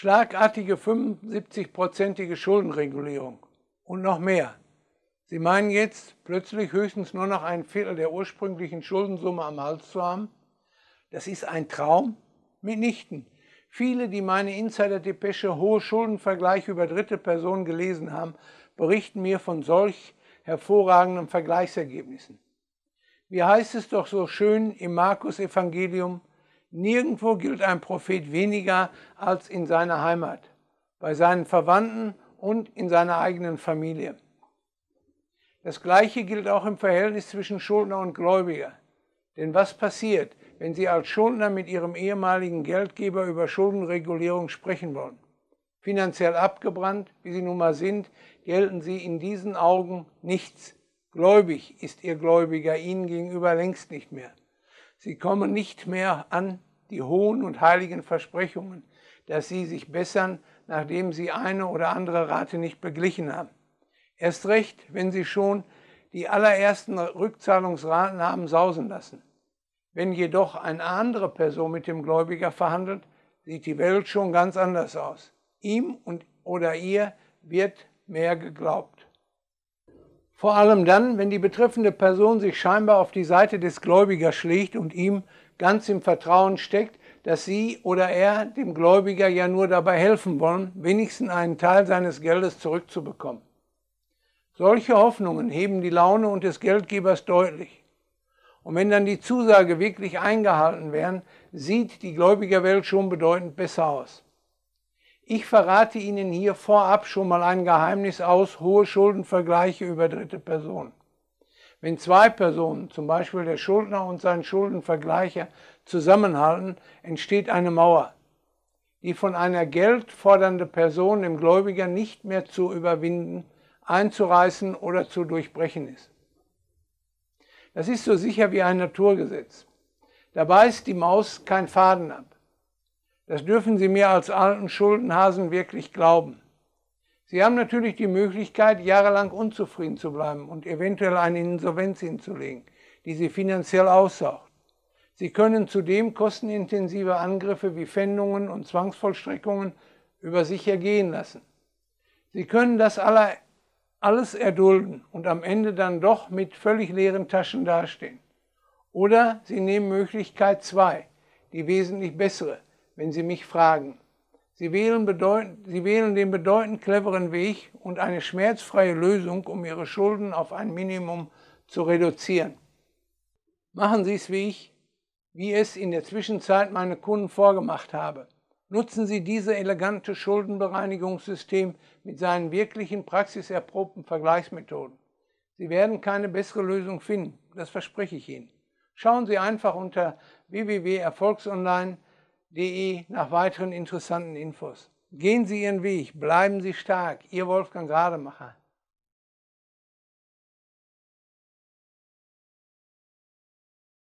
schlagartige 75-prozentige Schuldenregulierung und noch mehr. Sie meinen jetzt, plötzlich höchstens nur noch ein Viertel der ursprünglichen Schuldensumme am Hals zu haben? Das ist ein Traum? Mitnichten. Viele, die meine Insider-Depesche Hohe Schuldenvergleich über dritte Personen gelesen haben, berichten mir von solch hervorragenden Vergleichsergebnissen. Wie heißt es doch so schön im Markus-Evangelium, Nirgendwo gilt ein Prophet weniger als in seiner Heimat, bei seinen Verwandten und in seiner eigenen Familie. Das Gleiche gilt auch im Verhältnis zwischen Schuldner und Gläubiger. Denn was passiert, wenn Sie als Schuldner mit Ihrem ehemaligen Geldgeber über Schuldenregulierung sprechen wollen? Finanziell abgebrannt, wie Sie nun mal sind, gelten Sie in diesen Augen nichts. Gläubig ist Ihr Gläubiger Ihnen gegenüber längst nicht mehr. Sie kommen nicht mehr an die hohen und heiligen Versprechungen, dass sie sich bessern, nachdem sie eine oder andere Rate nicht beglichen haben. Erst recht, wenn sie schon die allerersten Rückzahlungsraten haben sausen lassen. Wenn jedoch eine andere Person mit dem Gläubiger verhandelt, sieht die Welt schon ganz anders aus. Ihm und oder ihr wird mehr geglaubt. Vor allem dann, wenn die betreffende Person sich scheinbar auf die Seite des Gläubigers schlägt und ihm ganz im Vertrauen steckt, dass sie oder er dem Gläubiger ja nur dabei helfen wollen, wenigstens einen Teil seines Geldes zurückzubekommen. Solche Hoffnungen heben die Laune und des Geldgebers deutlich. Und wenn dann die Zusage wirklich eingehalten werden, sieht die Gläubigerwelt schon bedeutend besser aus. Ich verrate Ihnen hier vorab schon mal ein Geheimnis aus, hohe Schuldenvergleiche über dritte Personen. Wenn zwei Personen, zum Beispiel der Schuldner und sein Schuldenvergleicher, zusammenhalten, entsteht eine Mauer, die von einer geldfordernde Person dem Gläubiger nicht mehr zu überwinden, einzureißen oder zu durchbrechen ist. Das ist so sicher wie ein Naturgesetz. Da beißt die Maus kein Faden ab. Das dürfen Sie mir als alten Schuldenhasen wirklich glauben. Sie haben natürlich die Möglichkeit, jahrelang unzufrieden zu bleiben und eventuell eine Insolvenz hinzulegen, die Sie finanziell aussaugt. Sie können zudem kostenintensive Angriffe wie Fändungen und Zwangsvollstreckungen über sich ergehen lassen. Sie können das alles erdulden und am Ende dann doch mit völlig leeren Taschen dastehen. Oder Sie nehmen Möglichkeit 2, die wesentlich bessere, wenn Sie mich fragen. Sie wählen, bedeutend, Sie wählen den bedeutend cleveren Weg und eine schmerzfreie Lösung, um Ihre Schulden auf ein Minimum zu reduzieren. Machen Sie es wie ich, wie es in der Zwischenzeit meine Kunden vorgemacht habe. Nutzen Sie dieses elegante Schuldenbereinigungssystem mit seinen wirklichen praxiserprobten Vergleichsmethoden. Sie werden keine bessere Lösung finden, das verspreche ich Ihnen. Schauen Sie einfach unter www.erfolgsonline.de de nach weiteren interessanten Infos. Gehen Sie Ihren Weg, bleiben Sie stark. Ihr Wolfgang Rademacher.